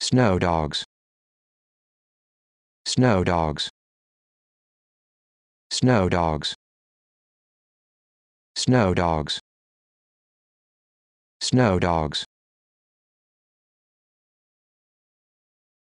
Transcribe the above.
Snow dogs. Snow dogs. Snow dogs. Snow dogs. Snow dogs.